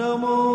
No more.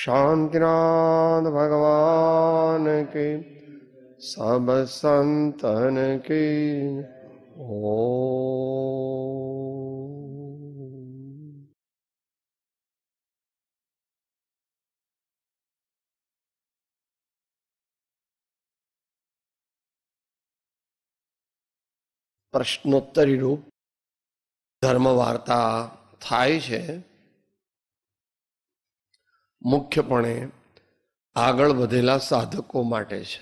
Shantinath ભગવાન કે સબ સંતન કે ઓ પ્રશ્નોત્તરી રૂપ ધર્મ વાર્તા થાય છે મુખ્યપણે આગળ વધેલા સાધકો માટે છે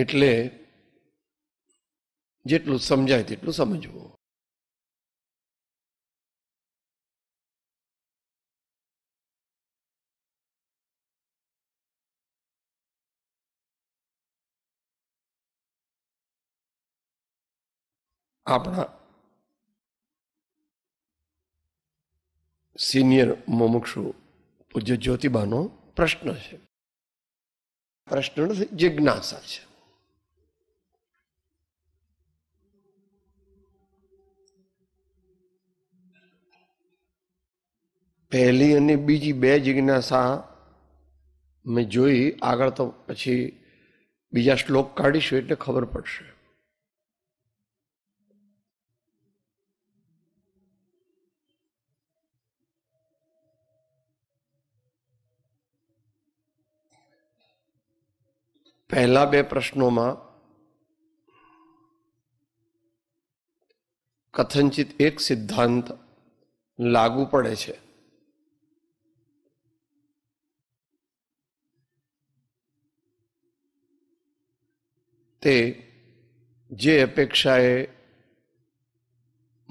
એટલે જેટલું સમજાય તેટલું સમજવું આપણા સિનિયર મોમુક્ષુ પૂજ્ય જ્યોતિબાનો પ્રશ્ન છે પ્રશ્ન નથી જિજ્ઞાસા છે પહેલી અને બીજી બે જિજ્ઞાસા મેં જોઈ આગળ તો પછી બીજા શ્લોક કાઢીશું એટલે ખબર પડશે પહેલા બે પ્રશ્નોમાં કથનચિત એક સિદ્ધાંત લાગુ પડે છે તે જે અપેક્ષાએ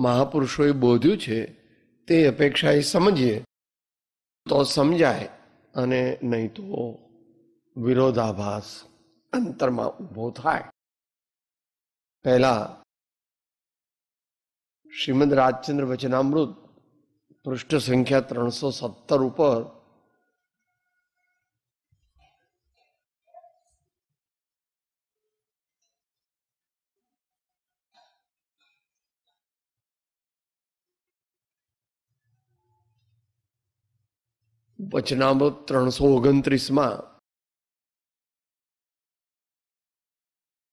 મહાપુરુષોએ બોધ્યું છે તે અપેક્ષાએ સમજીએ તો સમજાય અને નહીં તો વિરોધાભાસ અંતરમાં ઊભો થાય પહેલા શ્રીમદ રાજચંદ્ર વચનામૃત પૃષ્ઠ સંખ્યા ત્રણસો સત્તર ઉપર વચનામૃત ત્રણસો ઓગણત્રીસમાં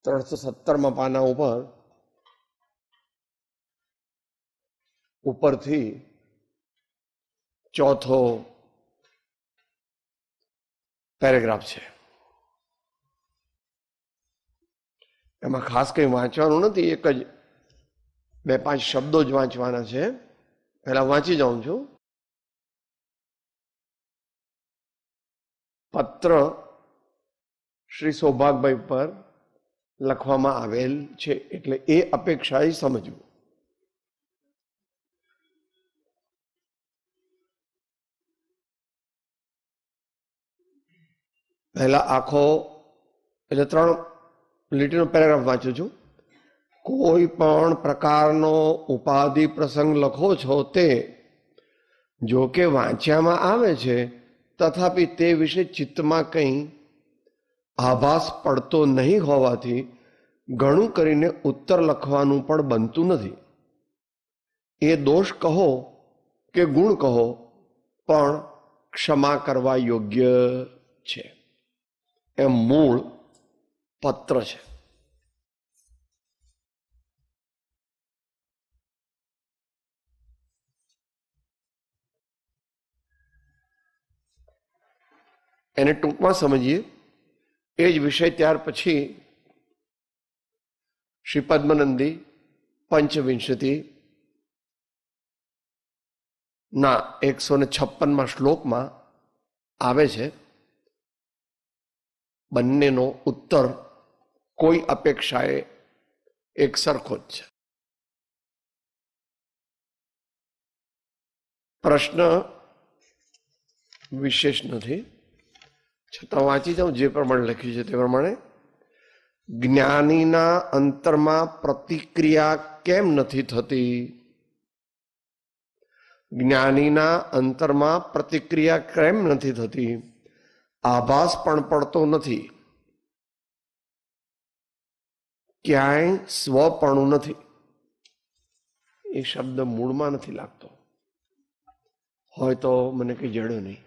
ત્રણસો સત્તરમાં પાના ઉપર ઉપરથી ચોથો પેરેગ્રાફ છે એમાં ખાસ કંઈ વાંચવાનું નથી એક જ બે પાંચ શબ્દો જ વાંચવાના છે પહેલા વાંચી જાઉં છું પત્ર શ્રી સૌભાગભાઈ પર લખવામાં આવેલ છે એટલે એ અપેક્ષાએ સમજવું પહેલા આખો એટલે ત્રણ લીટીનો પેરેગ્રાફ વાંચું છું કોઈ પણ પ્રકારનો ઉપાધિ પ્રસંગ લખો છો તે જો કે વાંચ્યામાં આવે છે તથાપી તે વિશે ચિત્તમાં કંઈ આભાસ પડતો નહીં હોવાથી ઘણું કરીને ઉત્તર લખવાનું પણ બનતું નથી એ દોષ કહો કે ગુણ કહો પણ ક્ષમા કરવા યોગ્ય છે એ મૂળ પત્ર છે એને ટૂંકમાં સમજીએ એ જ વિષય ત્યાર પછી શ્રી પદ્મનંદી પંચવિંશતિ ના એકસો ને છપ્પનમાં શ્લોકમાં આવે છે બંનેનો ઉત્તર કોઈ અપેક્ષાએ એક સરખો જ છે પ્રશ્ન વિશેષ નથી છતાં વાંચી જાઉં જે પ્રમાણે લખ્યું છે તે પ્રમાણે જ્ઞાનીના અંતરમાં પ્રતિક્રિયા કેમ નથી થતી જ્ઞાનીના અંતરમાં પ્રતિક્રિયા કેમ નથી થતી આભાસ પણ પડતો નથી ક્યાંય સ્વપણું નથી એ શબ્દ મૂળમાં નથી લાગતો હોય તો મને કંઈ જડ્યું નહીં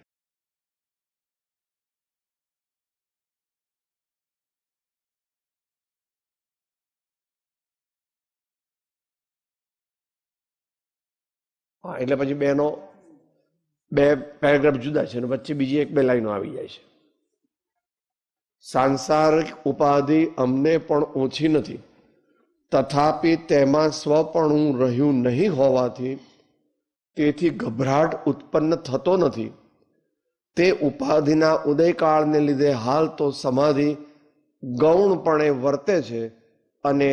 એટલે પછી બેનો બે પેરેગ્રાફ જુદા છે અને વચ્ચે બીજી એક બે લાઈનો આવી જાય છે સાંસારિક ઉપાધિ અમને પણ ઓછી નથી તથાપી તેમાં સ્વપણું રહ્યું નહીં હોવાથી તેથી ગભરાટ ઉત્પન્ન થતો નથી તે ઉપાધિના ઉદયકાળને લીધે હાલ તો સમાધિ ગૌણપણે વર્તે છે અને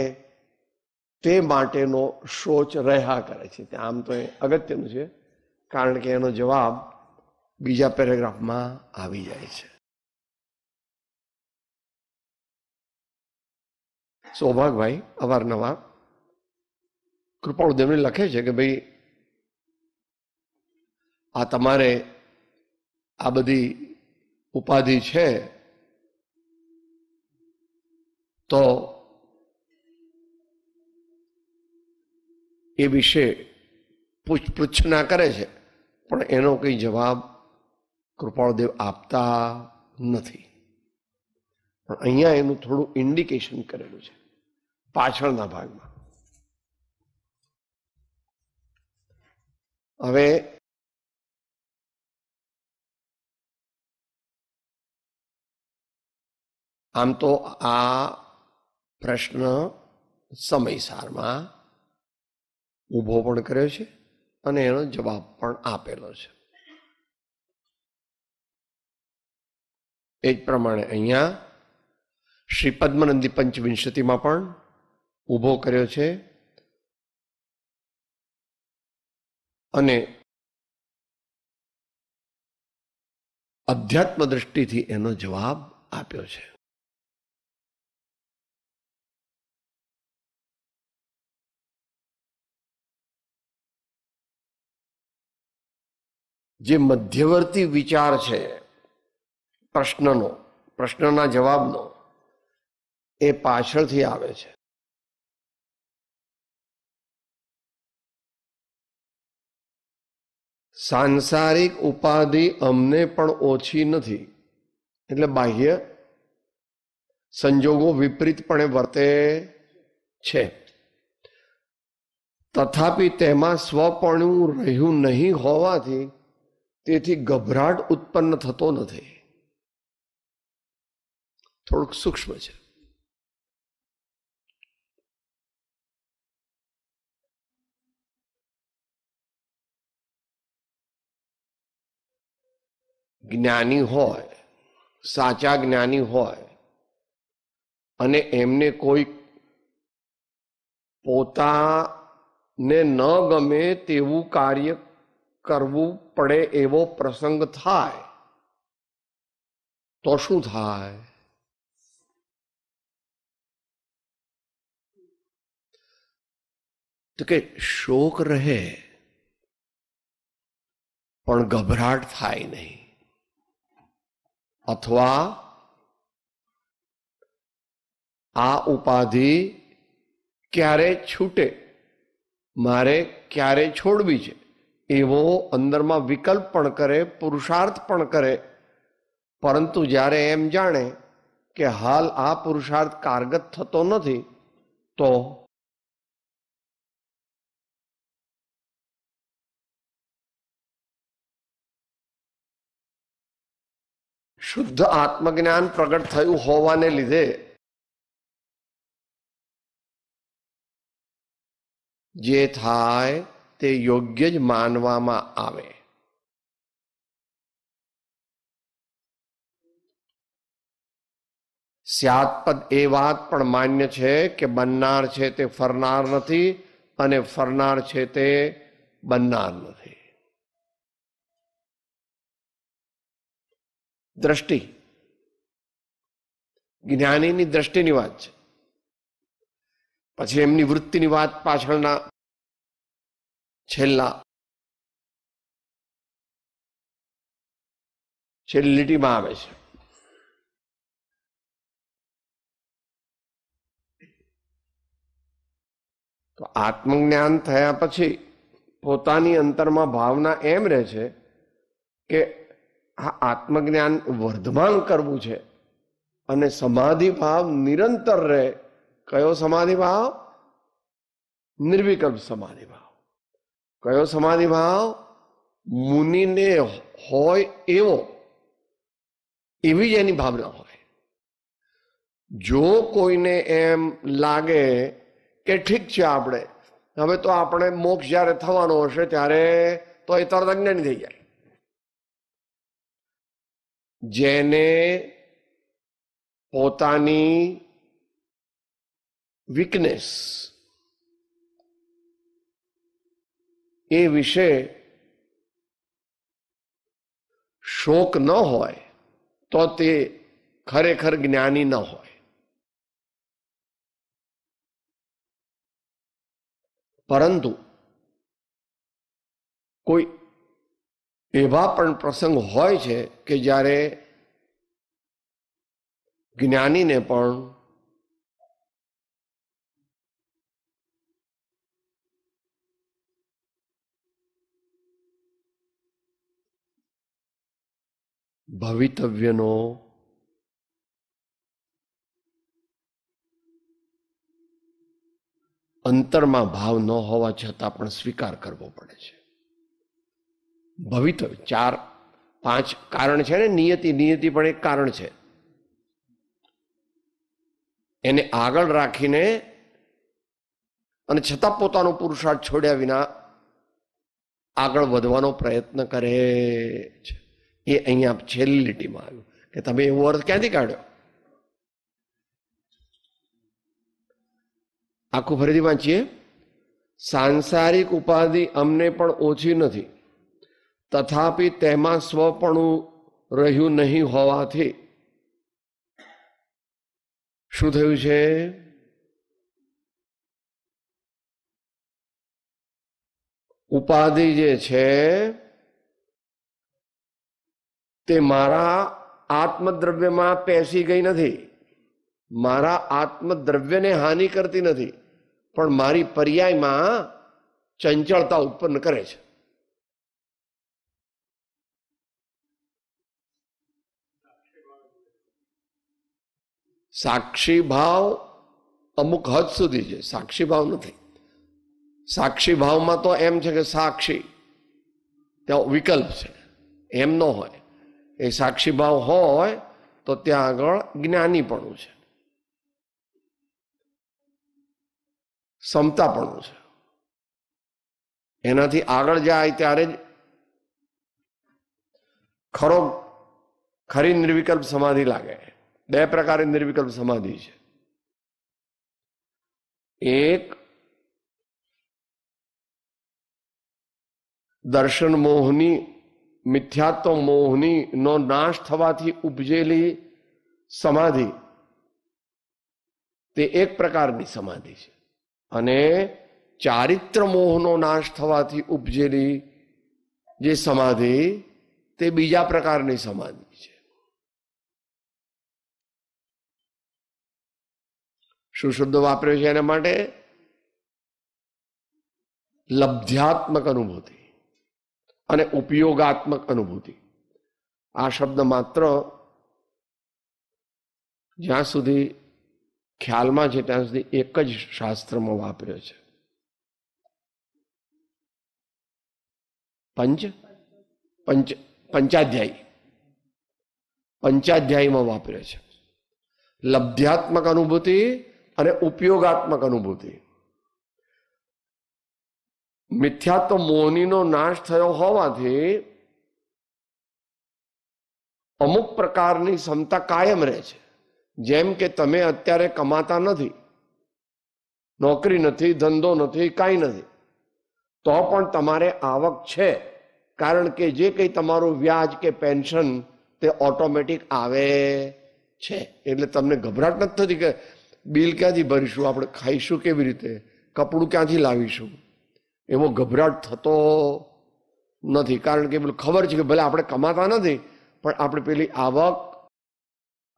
તે માટેનો શોચ રહ્યા કરે છે ત્યાં આમ તો એ અગત્યનું છે કારણ કે એનો જવાબ બીજા પેરેગ્રાફમાં આવી જાય છે સૌભાગભાઈ અવારનવાર કૃપાળુદેવને લખે છે કે ભાઈ આ તમારે આ બધી ઉપાધિ છે તો એ વિશે પૂછપૃછના કરે છે પણ એનો કંઈ જવાબ કૃપાળદેવ આપતા નથી પણ અહીંયા એનું થોડું ઇન્ડિકેશન કરેલું છે પાછળના ભાગમાં હવે આમ તો આ પ્રશ્ન સમયસારમાં ઊભો પણ કર્યો છે અને એનો જવાબ પણ આપેલો છે એ જ પ્રમાણે અહીંયા શ્રી પદ્મનંદી પંચવિંશતિમાં પણ ઊભો કર્યો છે અને અધ્યાત્મ દ્રષ્ટિથી એનો જવાબ આપ્યો છે જે મધ્યવર્તી વિચાર છે પ્રશ્નનો પ્રશ્નના જવાબનો એ પાછળથી આવે છે સાંસારિક ઉપાધિ અમને પણ ઓછી નથી એટલે બાહ્ય સંજોગો વિપરીતપણે વર્તે છે તથાપી તેમાં સ્વપણું રહ્યું નહીં હોવાથી તેથી ગભરાટ ઉત્પન્ન થતો નથી થોડુંક સૂક્ષ્મ છે જ્ઞાની હોય સાચા જ્ઞાની હોય અને એમને કોઈ પોતાને ન ગમે તેવું કાર્ય करव पड़े एवं प्रसंग थाय तो शू थाय तो के शोक रहे पर गभराट थाय नहीं अथवा आ उपाधि क्यारे छूटे मारे क्यारे छोड़ भी छोड़ी એવો અંદરમાં વિકલ્પ પણ કરે પુરુષાર્થ પણ કરે પરંતુ જ્યારે એમ જાણે કે હાલ આ પુરુષાર્થ કારગત થતો નથી તો શુદ્ધ આત્મજ્ઞાન પ્રગટ થયું હોવાને લીધે જે થાય તે યોગ્ય જ માનવામાં આવે સ્યાતપદ એ વાત પણ માન્ય છે કે બનનાર છે તે ફરનાર નથી અને ફરનાર છે તે બનનાર નથી દ્રષ્ટિ જ્ઞાનીની દ્રષ્ટિની વાત છે પછી એમની વૃત્તિની વાત પાછળના છેલ્લા છેલ્લી લીટીમાં આવે છે તો આત્મજ્ઞાન થયા પછી પોતાની અંતરમાં ભાવના એમ રહે છે કે આ આત્મજ્ઞાન વર્ધમાન કરવું છે અને સમાધિ ભાવ નિરંતર રહે કયો સમાધિ ભાવ નિર્વિકલ્પ સમાધિ ભાવ કયો સમાધિ ભાવ મુનિને હોય એવો એવી જ એની ભાવના હોય જો કોઈને એમ લાગે કે ઠીક છે આપણે હવે તો આપણે મોક્ષ જ્યારે થવાનો હશે ત્યારે તો એ તરત અજ્ઞાની થઈ જાય જેને પોતાની વીકનેસ એ વિશે શોક ન હોય તો તે ખરેખર જ્ઞાની ન હોય પરંતુ કોઈ એવા પણ પ્રસંગ હોય છે કે જ્યારે જ્ઞાનીને પણ ભવિતવ્યનો અંતરમાં ભાવ ન હોવા છતાં પણ સ્વીકાર કરવો પડે છે ભવિતવ્ય ચાર પાંચ કારણ છે ને નિયતિ નિયતિ પણ એક કારણ છે એને આગળ રાખીને અને છતાં પોતાનો પુરુષાર્થ છોડ્યા વિના આગળ વધવાનો પ્રયત્ન કરે છે એ અહીંયા છેલ્લી લીટીમાં આવ્યું કે તમે એવો અર્થ ક્યાંથી કાઢ્યો આખું ફરીથી વાંચીએ સાંસારિક ઉપાધિ અમને પણ ઓછી નથી તથાપિ તેમાં સ્વપણું રહ્યું નહીં હોવાથી શું થયું છે ઉપાધિ જે છે તે મારા આત્મદ્રવ્યમાં પેસી ગઈ નથી મારા આત્મદ્રવ્યને હાનિ કરતી નથી પણ મારી પર્યાયમાં ચંચળતા ઉત્પન્ન કરે છે સાક્ષી ભાવ અમુક હદ સુધી છે સાક્ષી ભાવ નથી સાક્ષી ભાવમાં તો એમ છે કે સાક્ષી ત્યાં વિકલ્પ છે એમ ન હોય એ સાક્ષીભાવ હોય તો ત્યાં આગળ જ્ઞાનીપણું છે સમતાપણું છે એનાથી આગળ જાય ત્યારે જ ખરો ખરી નિર્વિકલ્પ સમાધિ લાગે બે પ્રકારની નિર્વિકલ્પ સમાધિ છે એક દર્શન મોહની મિથ્યાત્વ મોહની નો નાશ થવાથી ઉપજેલી સમાધિ તે એક પ્રકારની સમાધિ છે અને ચારિત્ર મોહનો નાશ થવાથી ઉપજેલી જે સમાધિ તે બીજા પ્રકારની સમાધિ છે શું શબ્દ વાપર્યો છે એના માટે લબ્ધ્યાત્મક અનુભૂતિ અને ઉપયોગાત્મક અનુભૂતિ આ શબ્દ માત્ર જ્યાં સુધી ખ્યાલમાં છે ત્યાં સુધી એક જ શાસ્ત્રમાં વાપર્યો છે પંચ પંચ પંચાધ્યાયી પંચાધ્યાયીમાં વાપર્યો છે લબ્ધ્યાત્મક અનુભૂતિ અને ઉપયોગાત્મક અનુભૂતિ મિથ્યાત્વ મોહનીનો નાશ થયો હોવાથી અમુક પ્રકારની ક્ષમતા કાયમ રહે છે જેમ કે તમે અત્યારે કમાતા નથી નોકરી નથી ધંધો નથી કાંઈ નથી તો પણ તમારે આવક છે કારણ કે જે કંઈ તમારું વ્યાજ કે પેન્શન તે ઓટોમેટિક આવે છે એટલે તમને ગભરાટ નથી થતી કે બિલ ક્યાંથી ભરીશું આપણે ખાઈશું કેવી રીતે કપડું ક્યાંથી લાવીશું એવો ગભરાટ થતો નથી કારણ કે પેલું ખબર છે કે ભલે આપણે કમાતા નથી પણ આપણે પેલી આવક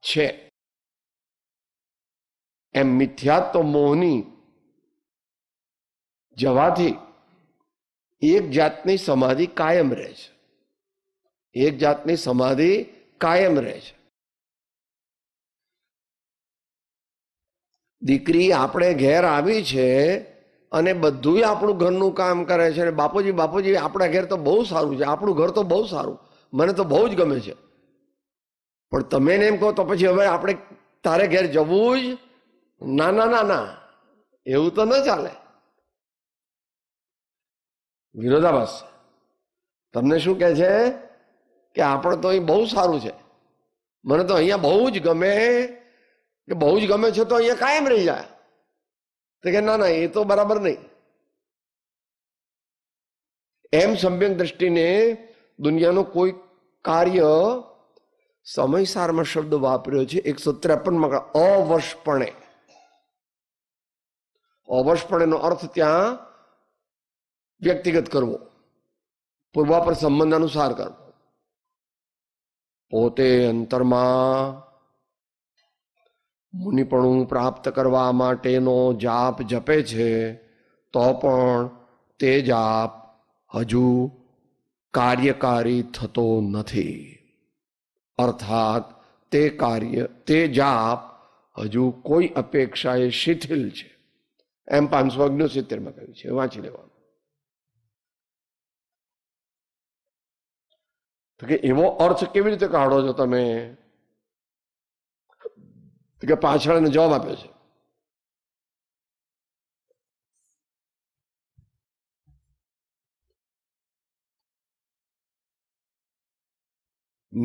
છે એમ તો મોહની જવાથી એક જાતની સમાધિ કાયમ રહે છે એક જાતની સમાધિ કાયમ રહે છે દીકરી આપણે ઘેર આવી છે અને બધું આપણું ઘરનું કામ કરે છે અને બાપુજી બાપુજી આપણા ઘેર તો બહુ સારું છે આપણું ઘર તો બહુ સારું મને તો બહુ જ ગમે છે પણ તમે ને એમ કહો તો પછી હવે આપણે તારે ઘેર જવું જ ના ના ના ના એવું તો ન ચાલે વિરોધાભાસ તમને શું કહે છે કે આપણે તો અહીં બહુ સારું છે મને તો અહીંયા બહુ જ ગમે કે બહુ જ ગમે છે તો અહીંયા કાયમ રહી જાય તો કે ના ના એ તો બરાબર નહીં એમ સમ્યક દ્રષ્ટિને દુનિયાનું કોઈ કાર્ય સમયસારમાં શબ્દ વાપર્યો છે એકસો ત્રેપન ત્રેપનમાં અવશપણે અવશપણેનો અર્થ ત્યાં વ્યક્તિગત કરવો પૂર્વાપર સંબંધ અનુસાર કરવો પોતે અંતરમાં મુનિપણું પ્રાપ્ત કરવા માટેનો જાપ જપે છે તો પણ તે જાપ હજુ કાર્યકારી થતો નથી અર્થાત તે કાર્ય તે જાપ હજુ કોઈ અપેક્ષાએ શિથિલ છે એમ પાંચસો સિત્તેરમાં કહ્યું છે વાંચી લેવાનું તો કે એવો અર્થ કેવી રીતે કાઢો છો તમે કે પાછળ જવાબ આપે છે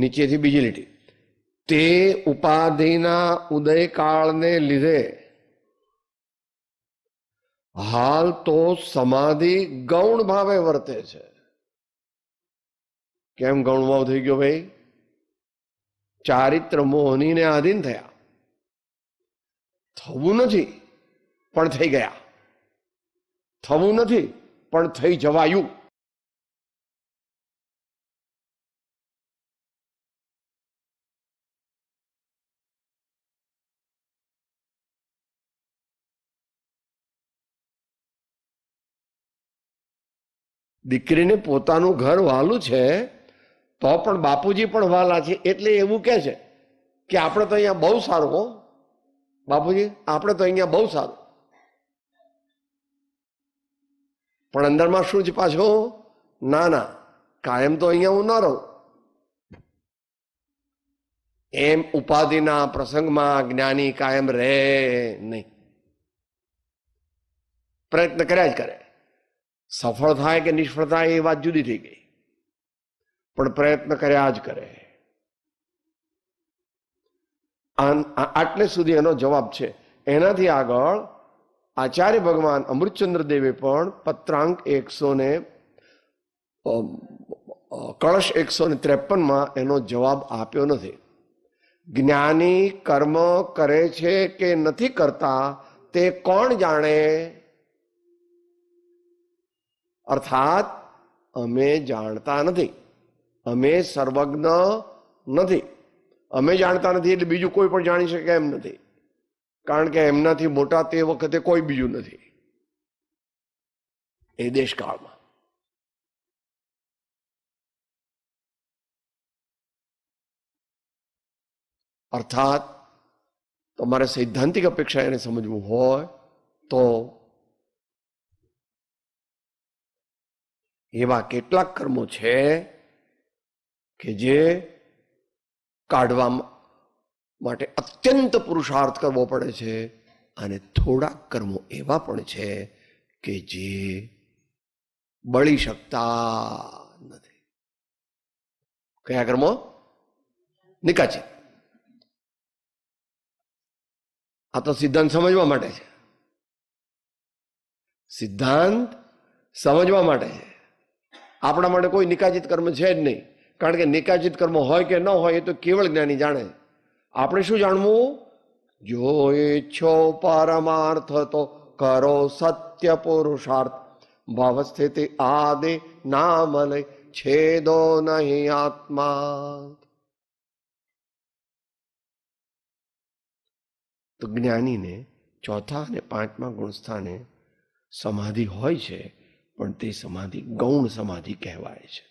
નીચેથી બીજી લીટી તે ઉપાધિના ઉદય ઉદયકાળને લીધે હાલ તો સમાધિ ગૌણ ભાવે વર્તે છે કેમ ગૌણ ભાવ થઈ ગયો ભાઈ ચારિત્ર મોહનીને આધીન થયા થવું નથી પણ થઈ ગયા થવું નથી પણ થઈ જવાયું દીકરીને પોતાનું ઘર વાલું છે તો પણ બાપુજી પણ વાલા છે એટલે એવું કે છે કે આપણે તો અહીંયા બહુ સારું બાપુજી આપણે તો અહીંયા બહુ સારું પણ અંદરમાં શું છે પાછું ના ના કાયમ તો અહીંયા હું ન રહું એમ ઉપાધિના પ્રસંગમાં જ્ઞાની કાયમ રહે નહીં પ્રયત્ન કર્યા જ કરે સફળ થાય કે નિષ્ફળ થાય એ વાત જુદી થઈ ગઈ પણ પ્રયત્ન કર્યા જ કરે આટલે સુધી એનો જવાબ છે એનાથી આગળ આચાર્ય ભગવાન અમૃતચંદ્ર દેવે પણ પત્રાંક એકસો ને કળશ એકસો ને ત્રેપનમાં એનો જવાબ આપ્યો નથી જ્ઞાની કર્મ કરે છે કે નથી કરતા તે કોણ જાણે અર્થાત અમે જાણતા નથી અમે સર્વજ્ઞ નથી અમે જાણતા નથી એટલે બીજું કોઈ પણ જાણી શકે એમ નથી કારણ કે એમનાથી મોટા તે વખતે કોઈ બીજું નથી એ દેશકાળમાં અર્થાત તમારે સૈદ્ધાંતિક અપેક્ષા એને સમજવું હોય તો એવા કેટલાક કર્મો છે કે જે કાઢવા માટે અત્યંત પુરુષાર્થ કરવો પડે છે અને થોડાક કર્મો એવા પણ છે કે જે બળી શકતા નથી કયા કર્મો નિકાચી આ તો સિદ્ધાંત સમજવા માટે છે સિદ્ધાંત સમજવા માટે છે આપણા માટે કોઈ નિકાચિત કર્મ છે જ નહીં કારણ કે નિકાચિત કર્મ હોય કે ન હોય એ તો કેવળ જ્ઞાની જાણે આપણે શું જાણવું જો ઈચ્છો પરમાર્થ તો કરો સત્ય પુરુષાર્થ ભાવ સ્થિતિ આદિ નામ લઈ છેદો નહીં આત્મા તો જ્ઞાનીને ચોથા અને પાંચમા ગુણસ્થાને સમાધિ હોય છે પણ તે સમાધિ ગૌણ સમાધિ કહેવાય છે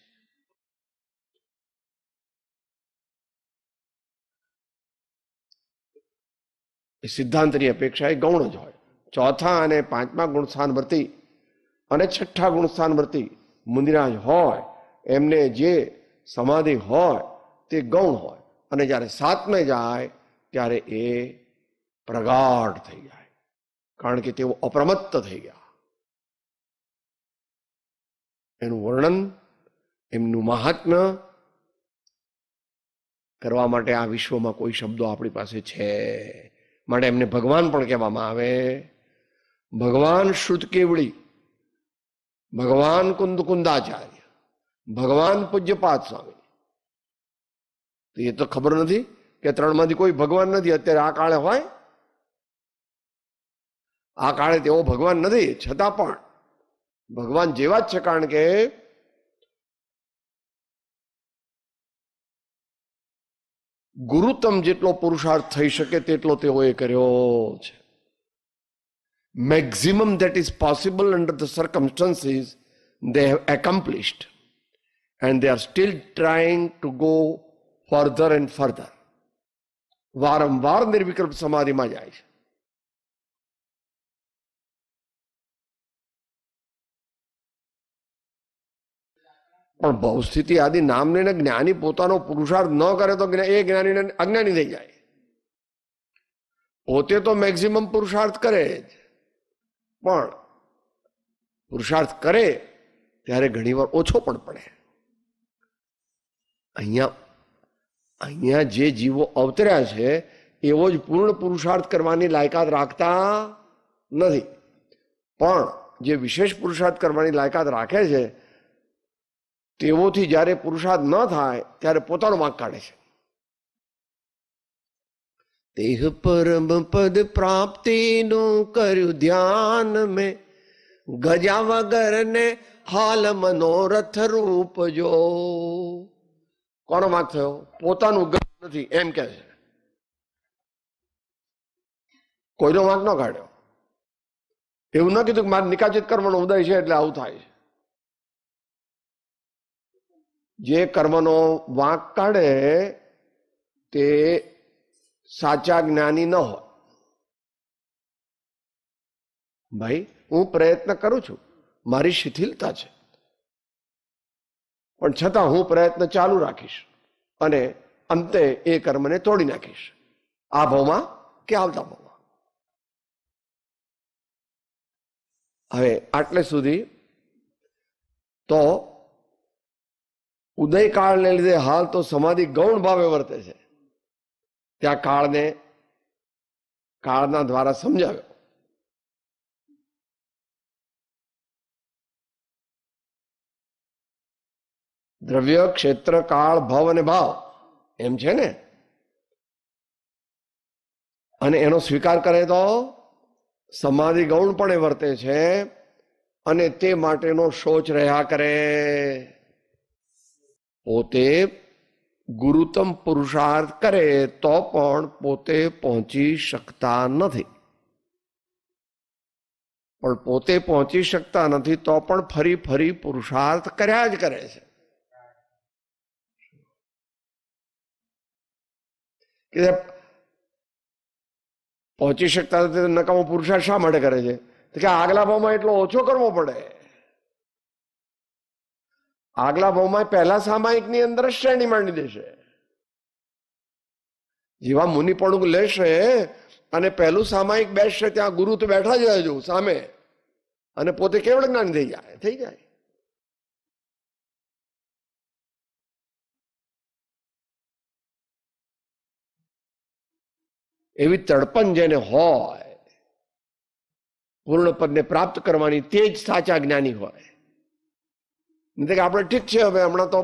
એ સિદ્ધાંતની અપેક્ષા એ ગૌણ જ હોય ચોથા અને પાંચમા ગુણસ્થાન વર્તી અને છઠ્ઠા ગુણસ્થાન વર્તી મુંદિરાજ હોય એમને જે સમાધિ હોય તે ગૌણ હોય અને જ્યારે સાતમે જાય ત્યારે એ પ્રગાઢ થઈ જાય કારણ કે તેઓ અપ્રમત્ત થઈ ગયા એનું વર્ણન એમનું મહાત્મ્ય કરવા માટે આ વિશ્વમાં કોઈ શબ્દો આપણી પાસે છે માટે એમને ભગવાન પણ કહેવામાં આવે ભગવાન શ્રુત કેવડી ભગવાન કુંદ કુંદાચાર્ય ભગવાન પૂજ્યપાદ સ્વામી તો એ તો ખબર નથી કે ત્રણમાંથી કોઈ ભગવાન નથી અત્યારે આ કાળે હોય આ કાળે તેઓ ભગવાન નથી છતાં પણ ભગવાન જેવા જ છે કારણ કે ગુરુતમ જેટલો પુરુષાર્થ થઈ શકે તેટલો તેઓએ કર્યો છે maximum that is possible under the circumstances they have accomplished and they are still trying to go further and further વારંવાર નિર્વિકલ્પ સમાધિમાં જાય છે પણ ભવસ્થિતિ આદિ નામ લઈને જ્ઞાની પોતાનો પુરુષાર્થ ન કરે તો એ જ્ઞાનીને અજ્ઞાની થઈ જાય પોતે તો મેક્સિમમ પુરુષાર્થ કરે જ પણ પુરુષાર્થ કરે ત્યારે ઘણીવાર ઓછો પણ પડે અહીંયા અહીંયા જે જીવો અવતર્યા છે એવો જ પૂર્ણ પુરુષાર્થ કરવાની લાયકાત રાખતા નથી પણ જે વિશેષ પુરુષાર્થ કરવાની લાયકાત રાખે છે તેઓથી જ્યારે પુરુષાર્થ ન થાય ત્યારે પોતાનો માર્ગ કાઢે છે તેહ પરમ પદ પ્રાપ્તિનું કર્યું ધ્યાન મેં ગજા વગર ને હાલ મનોરથ રૂપ જો કોનો માર્ગ થયો પોતાનું ગજ નથી એમ કે છે કોઈનો માર્ગ ન કાઢ્યો એવું ન કીધું કે મારે નિકાચિત કર્મનો ઉદય છે એટલે આવું થાય છે જે કર્મનો વાંક કાઢે તે સાચા જ્ઞાની ન હોય ભાઈ હું પ્રયત્ન કરું છું મારી શિથિલતા છે પણ છતાં હું પ્રયત્ન ચાલુ રાખીશ અને અંતે એ કર્મને તોડી નાખીશ આ ભાવમાં કે આવતા ભાવમાં હવે આટલે સુધી તો ઉદય કાળને લીધે હાલ તો સમાધિ ગૌણ ભાવે વર્તે છે ત્યાં કાળને કાળના દ્વારા સમજાવ્યો દ્રવ્ય ક્ષેત્ર કાળ ભાવ અને ભાવ એમ છે ને અને એનો સ્વીકાર કરે તો સમાધિ ગૌણ પણ વર્તે છે અને તે માટેનો શોચ રહ્યા કરે પોતે ગુરુતમ પુરુષાર્થ કરે તો પણ પોતે પહોંચી શકતા નથી પણ પોતે પહોંચી શકતા નથી તો પણ ફરી ફરી પુરુષાર્થ કર્યા જ કરે છે કે પહોંચી શકતા નથી નકામો પુરુષાર્થ શા માટે કરે છે કે આગલા ભાવમાં એટલો ઓછો કરવો પડે આગલા ભાવમાં પહેલા સામાયિકની અંદર શ્રેણી માંડી દેશે જેવા મુનિપણું લેશે અને પહેલું સામાયિક બેસશે ત્યાં ગુરુ તો બેઠા જ રહેજો સામે અને પોતે કેવળ જ્ઞાન થઈ જાય થઈ જાય એવી તડપણ જેને હોય પૂર્ણ પદને પ્રાપ્ત કરવાની તે જ સાચા જ્ઞાની હોય નહીં કે આપણે ઠીક છે હવે હમણાં તો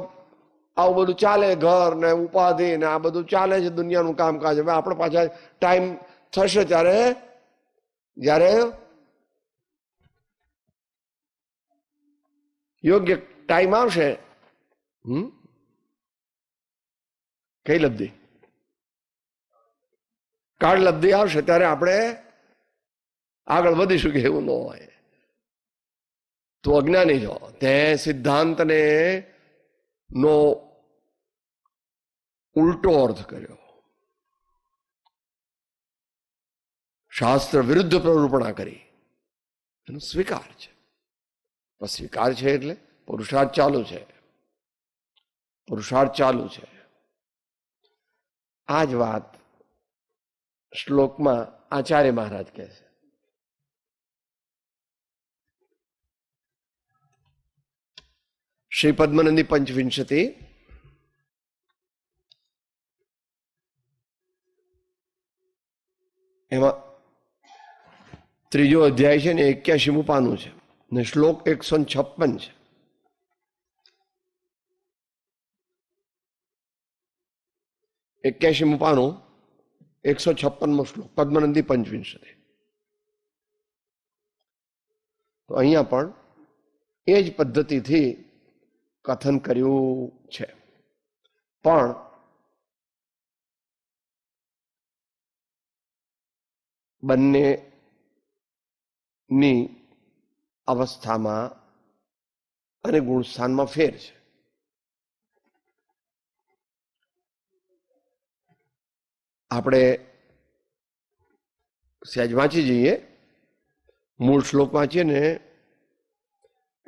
આવું બધું ચાલે ઘર ને ઉપાધિ ને આ બધું ચાલે છે દુનિયાનું કામકાજ હવે આપણે પાછા ટાઈમ થશે ત્યારે જ્યારે યોગ્ય ટાઈમ આવશે હમ કઈ લબ્ધિ કાળ લબ્ધિ આવશે ત્યારે આપણે આગળ વધીશું કે એવું ન હોય તું અજ્ઞાની છો તે સિદ્ધાંતને નો ઉલટો અર્થ કર્યો શાસ્ત્ર વિરુદ્ધ પ્રરૂપણા કરી એનો સ્વીકાર છે સ્વીકાર છે એટલે પુરુષાર્થ ચાલુ છે પુરુષાર્થ ચાલુ છે આ જ વાત શ્લોકમાં આચાર્ય મહારાજ કહે છે શ્રી પદ્મનંદી పంచవింశతి એમાં ત્રીજો અધ્યાય છે ને એક્યાસીમું મુપાનું છે ને શ્લોક એકસો છપ્પન છે એક્યાસીમું મુપાનું એકસો છપ્પનમો શ્લોક પદ્મનંદી પંચવિંશતિ તો અહીંયા પણ એ જ પદ્ધતિથી કથન કર્યું છે પણ બંને ની અવસ્થામાં અને ગુણસ્થાનમાં ફેર છે આપણે સહેજ વાંચી જઈએ મૂળ શ્લોક વાંચીએ ને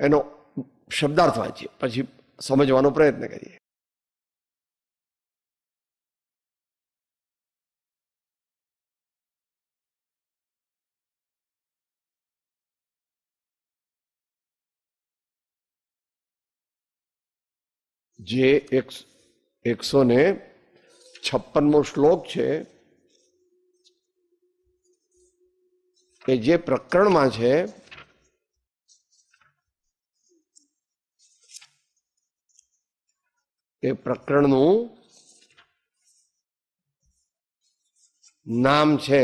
એનો શબ્દાર્થ વાંચીએ પછી સમજવાનો પ્રયત્ન કરીએ જે એક એકસો ને છપ્પનમો શ્લોક છે કે જે પ્રકરણમાં છે એ પ્રકરણનું નામ છે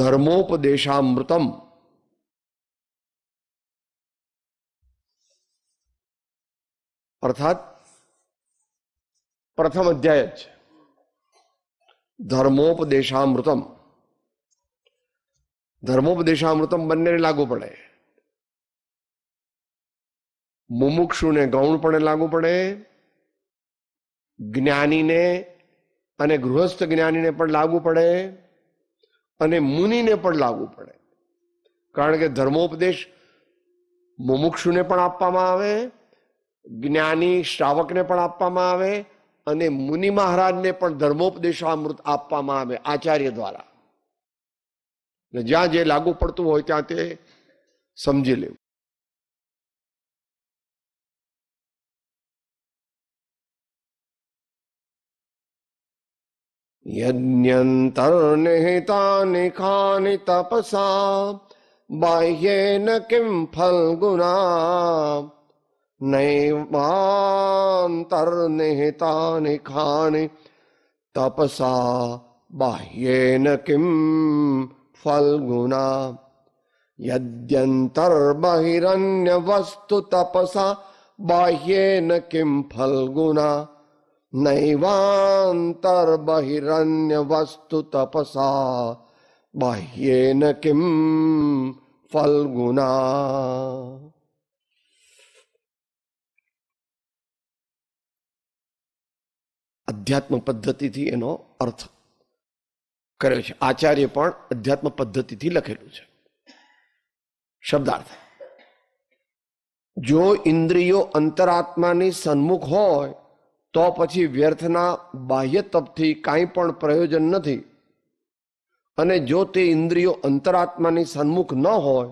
ધર્મોપદેશામૃતમ અર્થાત પ્રથમ અધ્યાય જ ધર્મોપદેશામૃતમ ધર્મોપદેશામૃતમ બંનેને લાગુ પડે મુમુક્ષુને ગૌણ પણ લાગુ પડે જ્ઞાનીને અને ગૃહસ્થ જ્ઞાનીને પણ લાગુ પડે અને મુનિને પણ લાગુ પડે કારણ કે ધર્મોપદેશ મુમુક્ષુને પણ આપવામાં આવે જ્ઞાની શ્રાવકને પણ આપવામાં આવે અને મુનિ મહારાજને પણ ધર્મોપદેશામૃત આપવામાં આવે આચાર્ય દ્વારા જ્યાં જે લાગુ પડતું હોય ત્યાં તે સમજી લેવું यज्ञन्तर्निहितानि कानि तपसा बाह्येन किं फल्गुणा नैवान्तर्निहितानि कानि तपसा बाह्येन किं फल्गुणा यद्यन्तर्बहिरन्यवस्तु तपसा बाह्येन किं फल्गुणा नैवान्तर्बहिरन्यवस्तु तपसा बाह्येन किं फल्गुना અધ્યાત્મ પદ્ધતિથી એનો અર્થ કર્યો છે આચાર્ય પણ અધ્યાત્મ પદ્ધતિથી લખેલું છે શબ્દાર્થ જો ઇન્દ્રિયો અંતરાત્માની સન્મુખ હોય તો પછી વ્યર્થના બાહ્ય તપથી કાંઈ પણ પ્રયોજન નથી અને જો તે ઇન્દ્રિયો અંતરાત્માની સન્મુખ ન હોય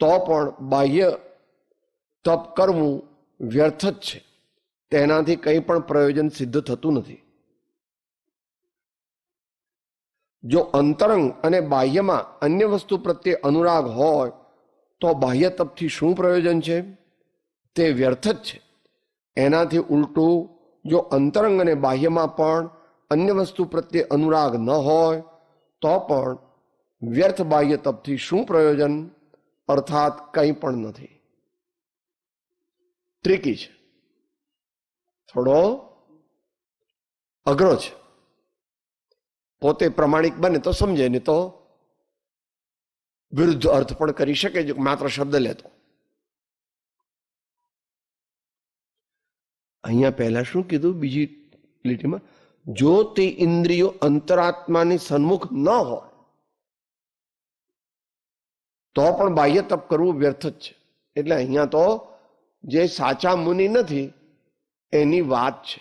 તો પણ બાહ્ય તપ કરવું વ્યર્થ જ છે તેનાથી કંઈ પણ પ્રયોજન સિદ્ધ થતું નથી જો અંતરંગ અને બાહ્યમાં અન્ય વસ્તુ પ્રત્યે અનુરાગ હોય તો બાહ્ય તપથી શું પ્રયોજન છે તે વ્યર્થ જ છે એનાથી ઉલટું જો અંતરંગ અને બાહ્યમાં પણ અન્ય વસ્તુ પ્રત્યે અનુરાગ ન હોય તો પણ વ્યર્થ બાહ્ય તપથી શું પ્રયોજન અર્થાત કંઈ પણ નથી ટ્રીકી છે થોડો અઘરો છે પોતે પ્રમાણિક બને તો સમજે ને તો વિરુદ્ધ અર્થ પણ કરી શકે જો માત્ર શબ્દ લેતો અહીંયા પહેલા શું કીધું બીજી લીટીમાં જો તે ઇન્દ્રિયો અંતરાત્માની સન્મુખ ન હોય તો પણ બાહ્ય તપ કરવું વ્યર્થ જ છે એટલે અહીંયા તો જે સાચા મુનિ નથી એની વાત છે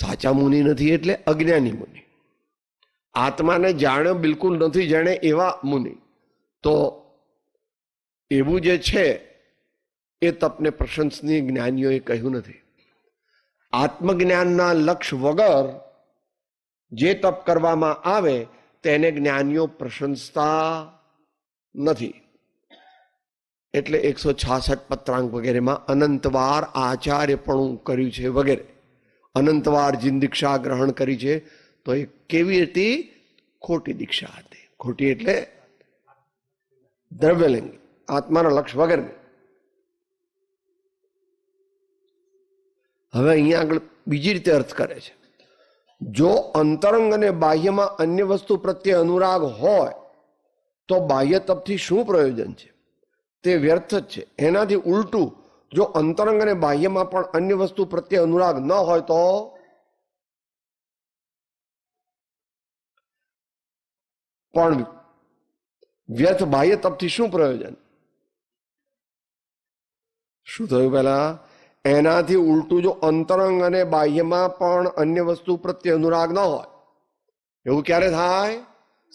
સાચા મુનિ નથી એટલે અજ્ઞાની મુનિ આત્માને જાણ્યો બિલકુલ નથી જાણે એવા મુનિ તો એવું જે છે એ તપને પ્રશંસનીય જ્ઞાનીઓએ કહ્યું નથી આત્મજ્ઞાનના લક્ષ વગર જે તપ કરવામાં આવે તેને જ્ઞાનીઓ પ્રશંસતા નથી એટલે એકસો છાસઠ પત્રાંક વગેરેમાં અનંતવાર આચાર્યપણું કર્યું છે વગેરે અનંતવાર જીન દીક્ષા ગ્રહણ કરી છે તો એ કેવી હતી ખોટી દીક્ષા હતી ખોટી એટલે દ્રવ્યલિંગી આત્માના લક્ષ વગર હવે અહીંયા આગળ બીજી રીતે અર્થ કરે છે જો અંતરંગ અને બાહ્યમાં અન્ય વસ્તુ પ્રત્યે અનુરાગ હોય તો બાહ્ય તપથી શું પ્રયોજન છે તે વ્યર્થ જ છે એનાથી ઉલટું જો અંતરંગ અને બાહ્યમાં પણ અન્ય વસ્તુ પ્રત્યે અનુરાગ ન હોય તો પણ વ્યર્થ બાહ્ય તપથી શું પ્રયોજન શું થયું પહેલા એનાથી ઉલટું જો અંતરંગ અને બાહ્યમાં પણ અન્ય વસ્તુ પ્રત્યે અનુરાગ ન હોય એવું ક્યારે થાય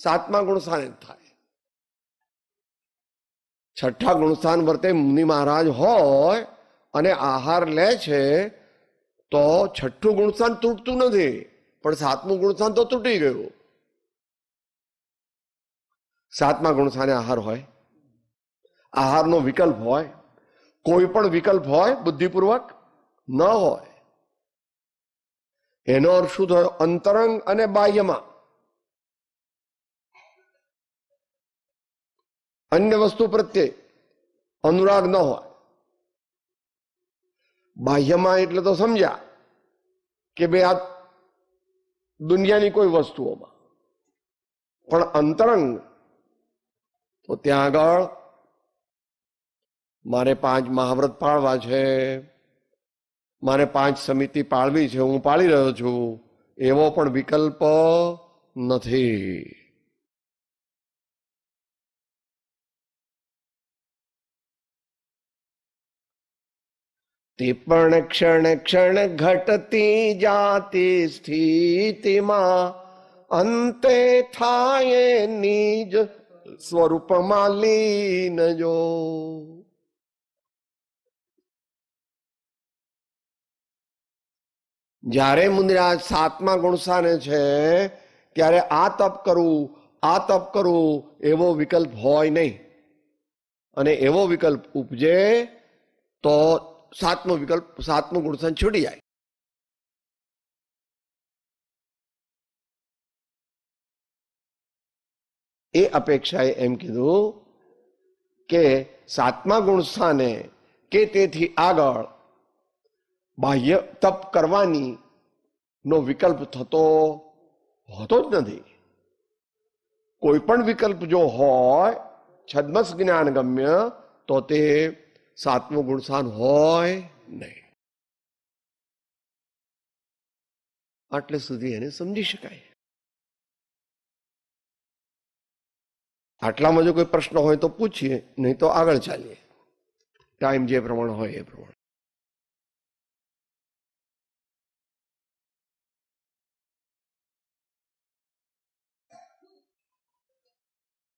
સાતમા ગુણસ્થાને થાય છઠ્ઠા ગુણસ્થાન વર્તે મુનિ મહારાજ હોય અને આહાર લે છે તો છઠ્ઠું ગુણસ્થાન તૂટતું નથી પણ સાતમું ગુણસ્થાન તો તૂટી ગયું સાતમા ગુણસ્થાને આહાર હોય આહારનો વિકલ્પ હોય કોઈ પણ વિકલ્પ હોય બુદ્ધિપૂર્વક ન હોય એનો અર્થ શું થયો અંતરંગ અને બાહ્યમાં અન્ય વસ્તુ પ્રત્યે અનુરાગ ન હોય બાહ્યમાં એટલે તો સમજ્યા કે બે આ દુનિયાની કોઈ વસ્તુઓમાં પણ અંતરંગ તો ત્યાં આગળ મારે પાંચ મહાવ્રત પાળવા છે મારે પાંચ સમિતિ પાળવી છે હું પાળી રહ્યો છું એવો પણ વિકલ્પ નથી તે પણ ક્ષણ ક્ષણ ઘટતી જાતી સ્થિતિમાં અંતે થાય નિજ સ્વરૂપમાં લીન જો જ્યારે મુદ્રા સાતમા ગુણસાને છે ત્યારે આ તપ કરવું આ તપ કરવું એવો વિકલ્પ હોય નહીં અને એવો વિકલ્પ ઉપજે તો સાતમો વિકલ્પ સાતમો ગુણસાન છૂટી જાય એ અપેક્ષાએ એમ કીધું કે સાતમા ગુણસાને કે તેથી આગળ બાહ્ય તપ કરવાની નો વિકલ્પ થતો હોતો જ નથી કોઈ પણ વિકલ્પ જો હોય છદ્મસ જ્ઞાન ગમ્ય તો તે સાતમો ગુણસાન હોય નહીં આટલે સુધી એને સમજી શકાય આટલામાં જો કોઈ પ્રશ્ન હોય તો પૂછીએ નહીં તો આગળ ચાલીએ ટાઈમ જે પ્રમાણે હોય એ પ્રમાણે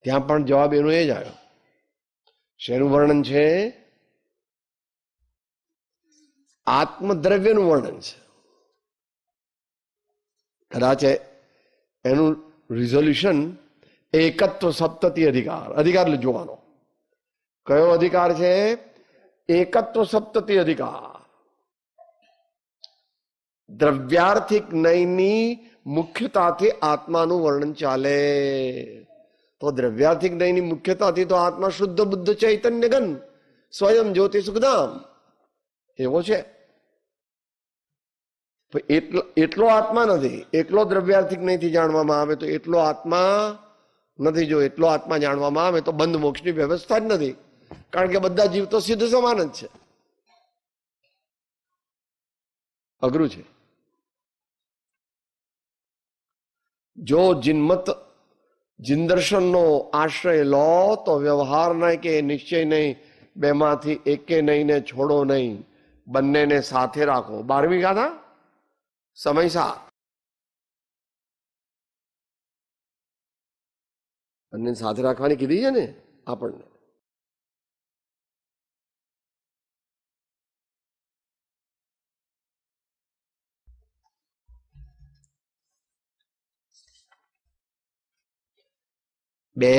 ત્યાં પણ જવાબ એનો એ જ આવ્યો શેનું વર્ણન છે આત્મદ્રવ્યનું વર્ણન છે કદાચ એનું રિઝોલ્યુશન એકત્વ સપ્તતી અધિકાર અધિકાર જોવાનો કયો અધિકાર છે એકત્વ સપ્તતી અધિકાર દ્રવ્યાર્થિક નયની મુખ્યતાથી આત્માનું વર્ણન ચાલે તો દ્રવ્યાર્થિક મુખ્યતાથી તો આત્મા શુદ્ધ બુદ્ધ ચૈતન્ય ગન સ્વયં જ્યોતિ સુખધામ એવો છે એટલો એટલો આત્મા નથી એટલો દ્રવ્યાર્થિક નહીંથી જાણવામાં આવે તો એટલો આત્મા નથી જો એટલો આત્મા જાણવામાં આવે તો બંધ મોક્ષની વ્યવસ્થા જ નથી કારણ કે બધા જીવ તો સિદ્ધ સમાન જ છે અઘરું છે જો જિન્મત જિંદર્શનનો આશ્રય લો તો વ્યવહાર નહીં કે નિશ્ચય નહીં બેમાંથી એકે નહીં ને છોડો નહીં બંનેને સાથે રાખો બારમી ગાથા સમય સાત બંને સાથે રાખવાની કીધી છે ને આપણને બે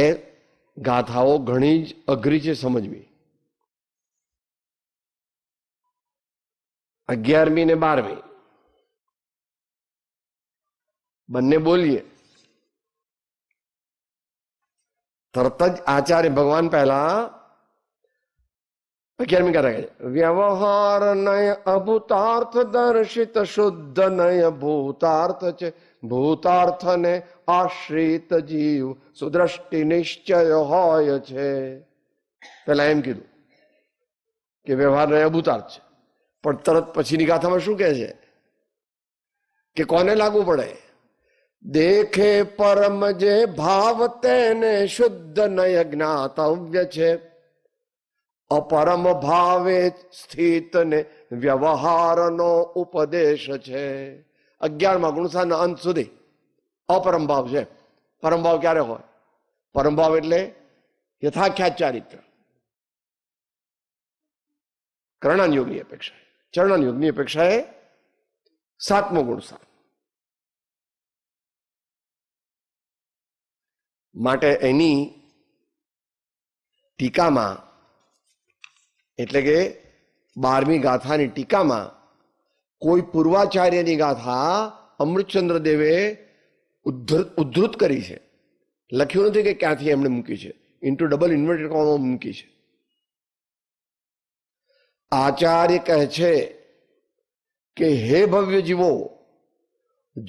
ગાથાઓ ઘણી જ અઘરી છે સમજવી અગિયારમી ને બારમી બંને બોલીએ તરત જ આચાર્ય ભગવાન પહેલા અગિયારમી કરા વ્યવહાર નય અભૂતાર્થ દર્શિત શુદ્ધ નય ભૂતાર્થ છે ભૂતાર્થને આશ્રિત જીવ સુદ્રષ્ટિ નિશ્ચય હોય છે પેલા એમ કીધું કે વ્યવહારનો એ ભૂતાર્થ છે પણ તરત પછીની ગાથામાં શું કહે છે કે કોને લાગુ પડે દેખે પરમ જે ભાવ તેને શુદ્ધ નય જ્ઞાતવ્ય છે અપરમ ભાવે સ્થિતને વ્યવહારનો ઉપદેશ છે અગિયારમાં ગુણસાના અંત સુધી અપરંભાવ છે પરમભાવ ક્યારે હોય પરમભાવ એટલે યથાખ્યાત ચારિત્ર કરણાન યોગની અપેક્ષાએ ચરણાન યોગની અપેક્ષાએ સાતમો ગુણસાન માટે એની ટીકામાં એટલે કે બારમી ગાથાની ટીકામાં કોઈ પૂર્વાચાર્યની ગાથા અમૃતચંદ્ર દેવે ઉદ્ધૃત કરી છે લખ્યું નથી કે ક્યાંથી એમણે મૂકી છે ઇન્ટુ ડબલ ઇન્વર્ટેડ કોમમાં મૂકી છે આચાર્ય કહે છે કે હે ભવ્ય જીવો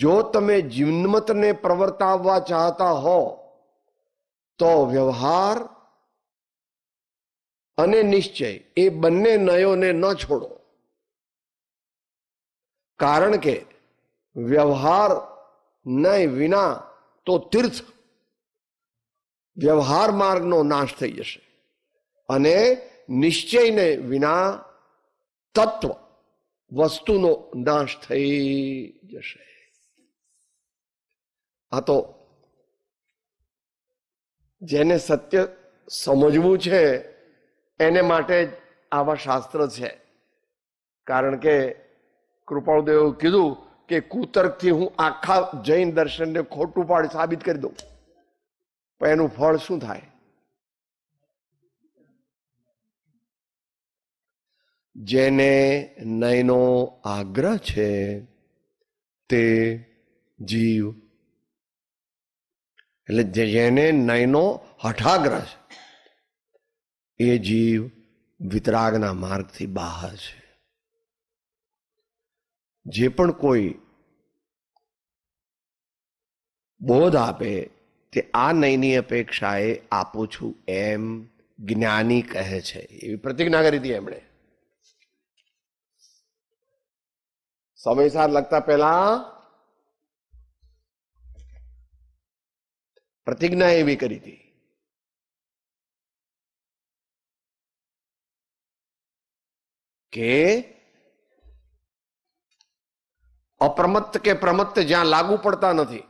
જો તમે જીવનમતને પ્રવર્તાવવા ચાહતા હો તો વ્યવહાર અને નિશ્ચય એ બંને નયોને ન છોડો કારણ કે વ્યવહાર નય વિના તો તીર્થ વ્યવહાર માર્ગનો નાશ થઈ જશે અને નિશ્ચયને વિના તત્વ વસ્તુનો નાશ થઈ જશે આ તો જેને સત્ય સમજવું છે એને માટે આવા શાસ્ત્ર છે કારણ કે કૃપાળદેવ કીધું કે કુતર્કથી હું આખા જૈન દર્શનને ખોટું પાડ સાબિત કરી દઉં પણ એનું ફળ શું થાય જેને નયનો આગ્રહ છે તે જીવ એટલે જેને નયનો હઠાગ્રહ છે એ જીવ વિતરાગના માર્ગથી બહાર છે જે પણ કોઈ બોધ આપે તે આ નયની અપેક્ષાએ આપું છું એમ જ્ઞાની કહે છે એવી પ્રતિજ્ઞા કરી હતી એમણે સમયસાર લગતા પહેલા પ્રતિજ્ઞા એવી કરી હતી કે અપ્રમત કે પ્રમત્ત જ્યાં લાગુ પડતા નથી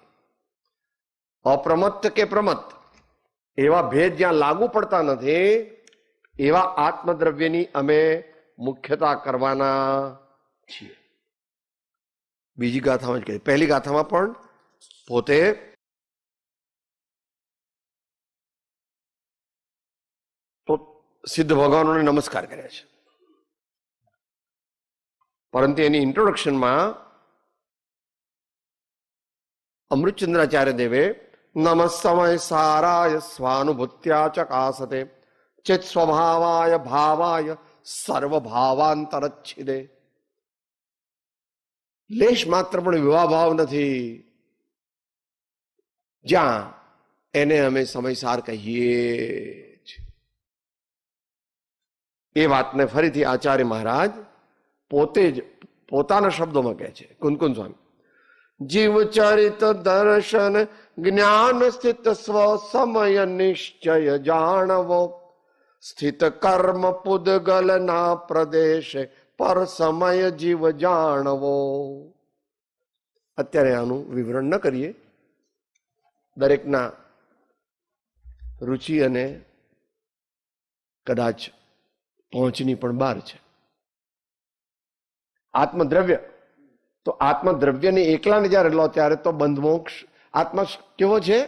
અપ્રમત કે પ્રમત એવા ભેદ જ્યાં લાગુ પડતા નથી એવા આત્મદ્રવ્યની અમે મુખ્યતા કરવાના છીએ બીજી ગાથામાં જ કહે પહેલી ગાથામાં પણ પોતે સિદ્ધ ભગવાનોને નમસ્કાર કર્યા છે પરંતુ એની ઇન્ટ્રોડક્શનમાં અમૃતચંદ્રાચાર્ય દેવે નમ સમય સારાય સ્વાનુભૂત્યા ચકાસતે ચેત સ્વભાવાય ભાવાય સર્વભાવાંતરચ્છિદે લેશ માત્ર પણ વિવાહ ભાવ નથી જ્યાં એને અમે સમયસાર કહીએ એ વાતને ફરીથી આચાર્ય મહારાજ પોતે જ પોતાના શબ્દોમાં કહે છે કુનકુન સ્વામી જીવ ચરિત દર્શન જ્ઞાન સ્થિત સ્વ સમય નિશ્ચય જાણવો સ્થિત કર્મ પુદગલ ના પ્રદેશ પર સમય જીવ જાણવો અત્યારે આનું વિવરણ ન કરીએ દરેકના રુચિ અને કદાચ પહોંચની પણ બહાર છે આત્મદ્રવ્ય તો આત્મા દ્રવ્યને એકલાને જ્યારે લો ત્યારે તો બંધમોક્ષ આત્મા કેવો છે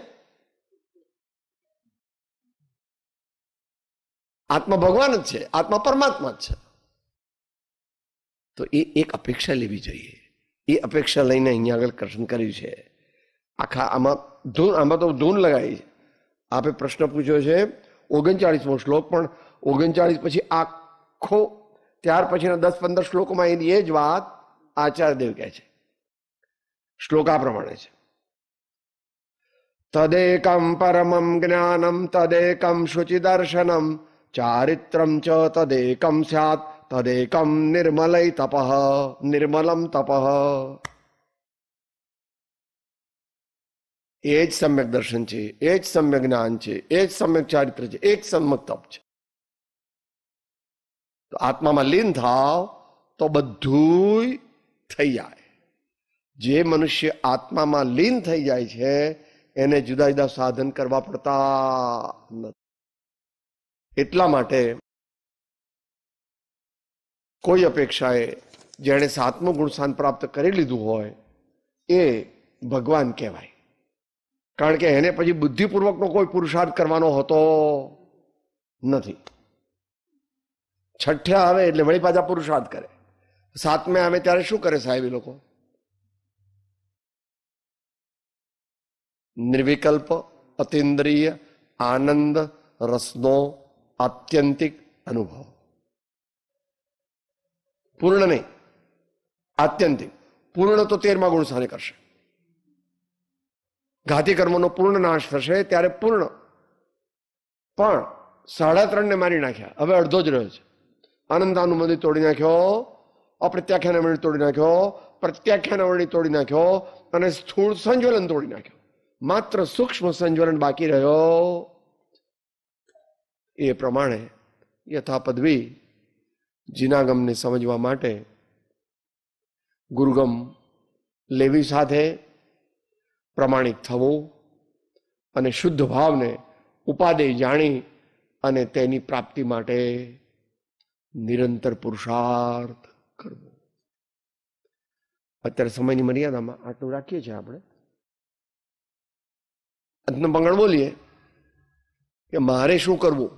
આત્મા ભગવાન જ છે આત્મા પરમાત્મા જ છે તો એ એક અપેક્ષા લેવી જોઈએ એ અપેક્ષા લઈને અહીંયા આગળ કરશન કર્યું છે આખા આમાં ધૂન આમાં તો ધૂન લગાવી આપે પ્રશ્ન પૂછ્યો છે ઓગણચાળીસમો શ્લોક પણ ઓગણચાળીસ પછી આખો ત્યાર પછીના દસ પંદર શ્લોકોમાં એની એ જ વાત આચાર્યદેવ કહે છે શ્લોકા પ્રમાણે છે તદેકમ પરમમ જ્ઞાનમ તદેકમ શુચિદર્શનમ ચારિત્રમ ચ તદેકમ સ્યાત તદેકમ નિર્મલય તપ નિર્મલમ તપ એ જ સમ્યક દર્શન છે એ જ સમ્યક જ્ઞાન છે એ જ સમ્યક ચારિત્ર છે એ જ સમ્યક તપ છે આત્મામાં લીન થાવ તો બધું થઈ જાય જે મનુષ્ય આત્મામાં લીન થઈ જાય છે એને જુદા જુદા સાધન કરવા પડતા નથી એટલા માટે કોઈ અપેક્ષાએ જેણે સાતમું ગુણસ્થાન પ્રાપ્ત કરી લીધું હોય એ ભગવાન કહેવાય કારણ કે એને પછી બુદ્ધિપૂર્વકનો કોઈ પુરુષાર્થ કરવાનો હતો નથી છઠ્ઠા આવે એટલે વળી પાછા પુરુષાર્થ કરે સાતમે આવે ત્યારે શું કરે સાહેબ એ લોકો નિર્વિકલ્પ અતિન્દ્રિય આનંદ રસનો આત્યંતિક અનુભવ પૂર્ણ નહીં આત્યંતિક પૂર્ણ તો તેરમા ગુણ સહને કરશે ઘાતી કર્મનો પૂર્ણ નાશ થશે ત્યારે પૂર્ણ પણ સાડા ત્રણને મારી નાખ્યા હવે અડધો જ રહ્યો છે આનંદ અનુમતિ તોડી નાખ્યો અપ્રત્યાખ્યાન વર્ણિ તોડી નાખ્યો પ્રત્યાખ્યાન વર્ણિ તોડી નાખ્યો અને સ્થૂળ સંજ્વલન તોડી નાખ્યો માત્ર સૂક્ષ્મ સંજ્વલન બાકી રહ્યો એ પ્રમાણે યથા પદવી જીનાગમને સમજવા માટે ગુરુગમ લેવી સાથે પ્રમાણિક થવું અને શુદ્ધ ભાવને ઉપાદેય જાણી અને તેની પ્રાપ્તિ માટે નિરંતર પુરુષાર્થ અત્યારે સમયની મર્યાદામાં આટલું રાખીએ છીએ આપણે અંતનું પંગણ બોલીએ કે મારે શું કરવું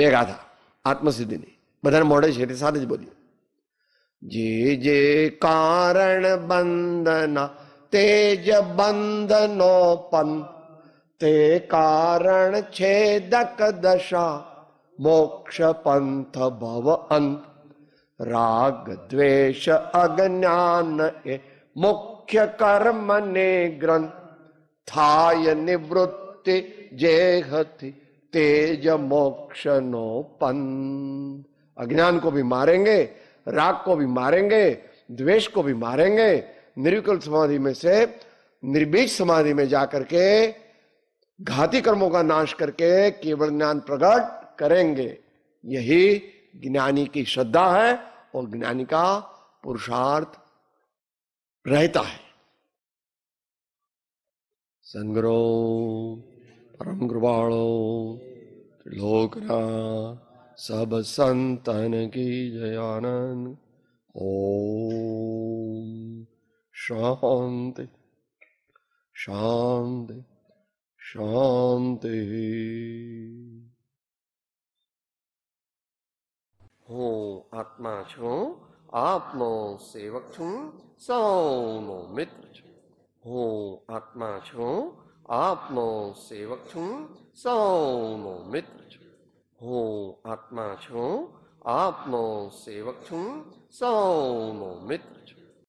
બે ગાથા આત્મસિદ્ધિની બધાને મોડે છે એટલે સાથે જ બોલીએ જે જે કારણ બંધના તેજ બંધનો પંથ તે કારણ છેદક દશા मोक्ष पंथ भव अंत राग द्वेष अज्ञान मुख्य कर्म ने ग्रंथ थाय निवृत्ति जेहति तेज मोक्ष नो पन अज्ञान को भी मारेंगे राग को भी मारेंगे द्वेष को भी मारेंगे निर्विकल समाधि में से निर्बीज समाधि में जाकर के घाती कर्मों का नाश करके केवल ज्ञान प्रकट करेंगे यही ज्ञानी की श्रद्धा है और ज्ञानी का पुरुषार्थ रहता है संग्रो परम गुरबाणो लोकना सब संतन की जयानंद ओम शांति शांति शांति હું આત્મા છું આપનો સેવક છું સૌનો મિત્ર છું હું આત્મા છું આપનો સેવક છું સૌનો મિત્ર છું હું આત્મા છું આપનો સેવક છું સૌનો મિત્ર